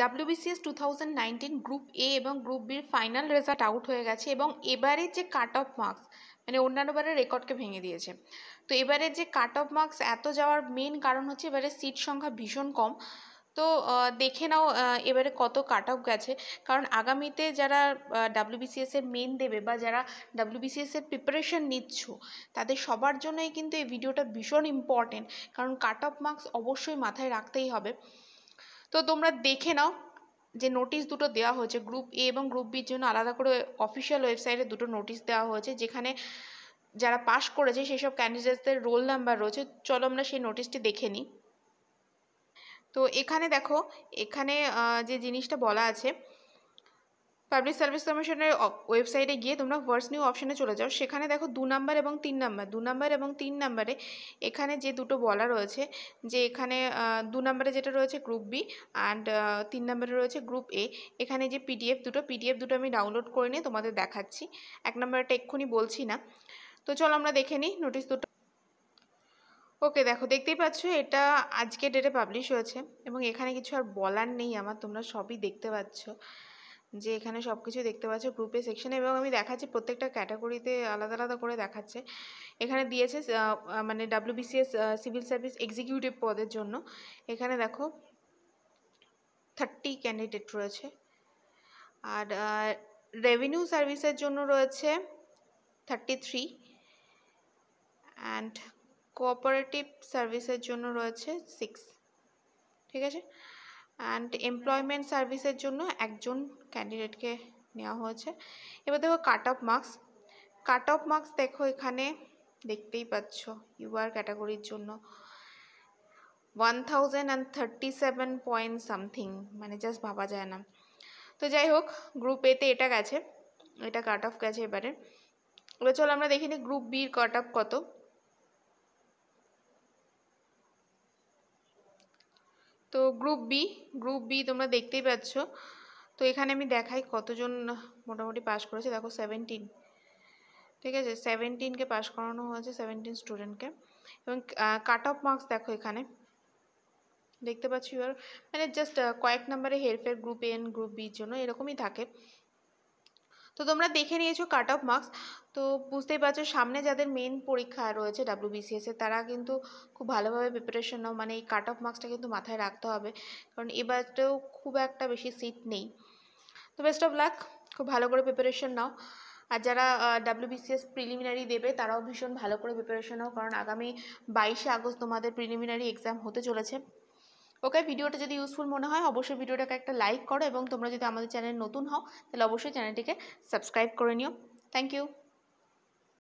WBCS two thousand group A এবং group বির final result out হয়ে গেছে এবং এবারে যে কাট অফ মার্কস মানে অন্যান্য বারের রেকর্ডকে ভেঙে দিয়েছে তো এবারে যে কাট অফ মার্কস এত যাওয়ার মেন কারণ হচ্ছে এবারে সিট সংখ্যা ভীষণ কম তো দেখে নাও এবারে কত কাট অফ গেছে কারণ আগামীতে যারা ডাব্লিউবিসিএসের মেন দেবে বা যারা ডাব্লিউবিসিএসের প্রিপারেশন নিচ্ছ তাদের সবার জন্যই কিন্তু এই ভিডিওটা ভীষণ ইম্পর্টেন্ট কারণ কাট অফ মার্কস অবশ্যই মাথায় রাখতেই হবে তো তোমরা দেখে নাও যে নোটিশ দুটো দেওয়া হয়েছে গ্রুপ এ এবং গ্রুপ বির জন্য আলাদা করে অফিসিয়াল ওয়েবসাইটে দুটো নোটিশ দেওয়া হয়েছে যেখানে যারা পাশ করেছে সেই সব ক্যান্ডিডেটসদের রোল নাম্বার রয়েছে চলো আমরা সেই নোটিশটি দেখে নিই তো এখানে দেখো এখানে যে জিনিসটা বলা আছে পাবলিক সার্ভিস কমিশনের ওয়েবসাইটে গিয়ে তোমরা ভার্স নিউ অপশানে চলে যাও সেখানে দেখো দু নাম্বার এবং তিন নাম্বার দু নাম্বার এবং তিন নাম্বারে এখানে যে দুটো বলা রয়েছে যে এখানে দু নাম্বারে যেটা রয়েছে গ্রুপ বি অ্যান্ড তিন নাম্বারে রয়েছে গ্রুপ এ এখানে যে পিডিএফ দুটো পিডিএফ দুটো আমি ডাউনলোড করে নিয়ে তোমাদের দেখাচ্ছি এক নাম্বারটা এক্ষুনি বলছি না তো চলো আমরা দেখে নিই নোটিশ দুটো ওকে দেখো দেখতেই পাচ্ছ এটা আজকে ডেটে পাবলিশ হয়েছে এবং এখানে কিছু আর বলার নেই আমার তোমরা সবই দেখতে পাচ্ছ যে এখানে সব কিছু দেখতে পাচ্ছ গ্রুপে সেকশানে এবং আমি দেখাচ্ছি প্রত্যেকটা ক্যাটাগরিতে আলাদা আলাদা করে দেখাচ্ছে এখানে দিয়েছে মানে ডাব্লিউবিসিএস সিভিল সার্ভিস এক্সিকিউটিভ পদের জন্য এখানে দেখো থার্টি ক্যান্ডিডেট রয়েছে আর রেভিনিউ সার্ভিসের জন্য রয়েছে থার্টি থ্রি অ্যান্ড কোঅপারেটিভ সার্ভিসের জন্য রয়েছে সিক্স ঠিক আছে অ্যান্ড এমপ্লয়মেন্ট সার্ভিসের জন্য একজন ক্যান্ডিডেটকে নেওয়া হয়েছে এবার দেখো cut off marks cut off marks দেখো এখানে দেখতেই পাচ্ছ ইউআর ক্যাটাগরির জন্য one thousand and thirty seven point something মানে জাস্ট ভাবা যায় না তো যাই হোক গ্রুপ এতে এটা গেছে এটা কাট অফ গেছে এবারে এবার চলো আমরা দেখে নিই গ্রুপ বির কাট অফ কত তো গ্রুপ বি গ্রুপ বি তোমরা দেখতেই পাচ্ছ তো এখানে আমি দেখাই কতজন মোটামুটি পাস করেছে দেখো সেভেন্টিন ঠিক আছে সেভেন্টিনকে পাস করানো হয়েছে সেভেন্টিন স্টুডেন্টকে এবং কাট অফ মার্কস দেখো এখানে দেখতে পাচ্ছি এবার মানে জাস্ট কয়েক নাম্বারে হেরফের গ্রুপ এন গ্রুপ বির জন্য এরকমই থাকে তো তোমরা দেখে নিয়েছো কাট অফ মার্কস তো বুঝতেই পারছো সামনে যাদের মেন পরীক্ষা রয়েছে ডাব্লিউবিসিএসে তারা কিন্তু খুব ভালোভাবে প্রিপারেশন নাও মানে এই কাট অফ মার্কসটা কিন্তু মাথায় রাখতে হবে কারণ এবারটাও খুব একটা বেশি সিট নেই তো বেস্ট অফ লাক খুব ভালো করে প্রিপারেশন নাও আর যারা ডাব্লিউবিসিএস প্রিলিমিনারি দেবে তারাও ভীষণ ভালো করে প্রিপারেশন নাও কারণ আগামী বাইশে আগস্ট তোমাদের প্রিলিমিনারি এক্সাম হতে চলেছে ওকে ভিডিওটা যদি ইউজফুল মনে হয় অবশ্যই ভিডিওটাকে একটা লাইক করো এবং তোমরা যদি আমাদের চ্যানেল নতুন হও তাহলে অবশ্যই চ্যানেলটিকে সাবস্ক্রাইব করে নিও থ্যাংক ইউ